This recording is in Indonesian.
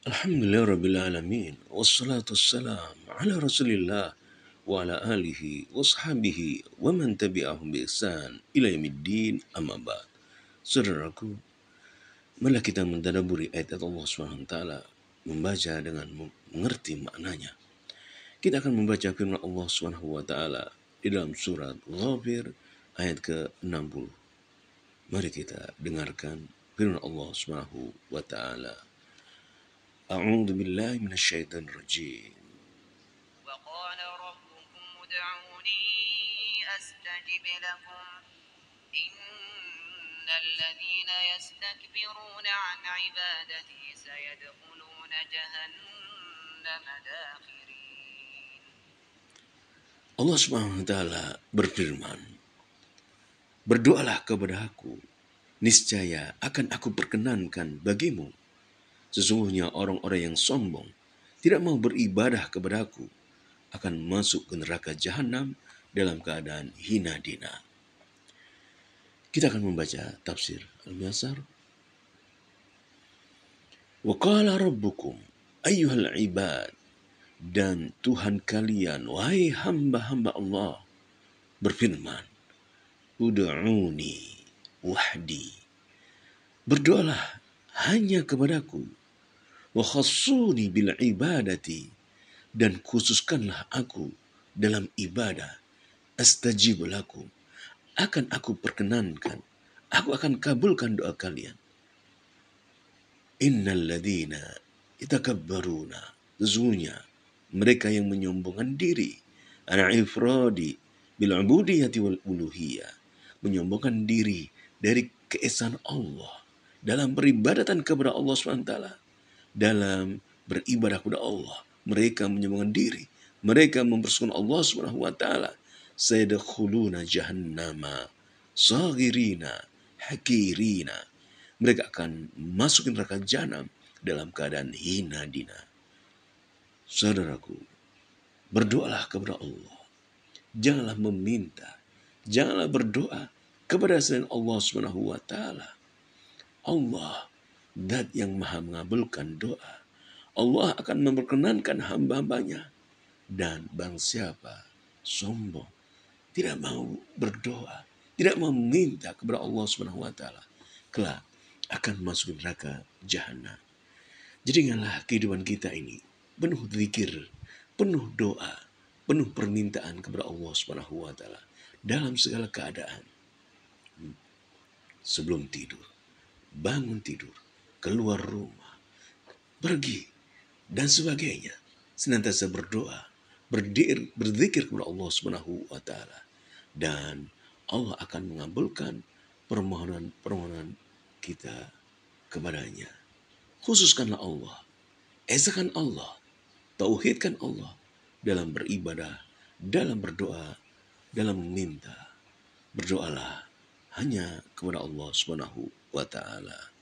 Alhamdulillah Rabbil Alamin Wassalatu wassalam ala Rasulillah Wa ala alihi wa sahabihi Wa man tabi'ahum bi ihsan Ila yamiddin amma ba'd Saudaraku Malah kita mentadaburi ayat Allah SWT Membaca dengan mengerti maknanya Kita akan membaca firman Allah SWT Di dalam surat Ghafir Ayat ke-60 Mari kita dengarkan firman Allah SWT Alhamdulillah أعوذ بالله من الشيطان الرجيم وقال ربكم ادعوني أستجب لكم إن الذين يستكبرون عن عبادتي سيدخلون جهنم داخرين الله سبحانه وتعالى berfirman Berdoalah kepada aku, niscaya akan aku perkenankan bagimu Sesungguhnya orang-orang yang sombong tidak mau beribadah kepadaku akan masuk ke neraka jahanam dalam keadaan hina dina. Kita akan membaca tafsir Al-Miyasar. Wa qala rabbukum ayyuhal ibad dan Tuhan kalian wahai hamba-hamba Allah berfirman Udu'uni wahdi Berdoalah hanya kepadaku wa khassuni bil ibadati dan khususkanlah aku dalam ibadah astajib lakum akan aku perkenankan aku akan kabulkan doa kalian innal ladina itakabbaruna sesungguhnya mereka yang menyombongkan diri ana ifradi bil ubudiyati wal uluhiyah menyombongkan diri dari keesaan Allah dalam peribadatan kepada Allah SWT dalam beribadah kepada Allah. Mereka menyembuhkan diri. Mereka mempersekutukan Allah Subhanahu wa taala. Sayadkhuluna jahannama saghirina hakirina. Mereka akan masuk ke neraka jahanam dalam keadaan hina dina. Saudaraku, berdoalah kepada Allah. Janganlah meminta, janganlah berdoa kepada selain Allah Subhanahu wa taala. Allah dat yang maha mengabulkan doa. Allah akan memperkenankan hamba-hambanya. Dan bang siapa sombong, tidak mau berdoa, tidak mau meminta kepada Allah Subhanahu kelak akan masuk neraka jahanam. Jadi ingatlah kehidupan kita ini penuh zikir, penuh doa, penuh permintaan kepada Allah Subhanahu wa taala dalam segala keadaan. Hmm. Sebelum tidur, bangun tidur, keluar rumah, pergi, dan sebagainya. Senantiasa berdoa, berdir, berzikir kepada Allah Subhanahu wa taala dan Allah akan mengabulkan permohonan-permohonan kita kepadanya. Khususkanlah Allah, esakan Allah, tauhidkan Allah dalam beribadah, dalam berdoa, dalam meminta. Berdoalah hanya kepada Allah Subhanahu wa taala.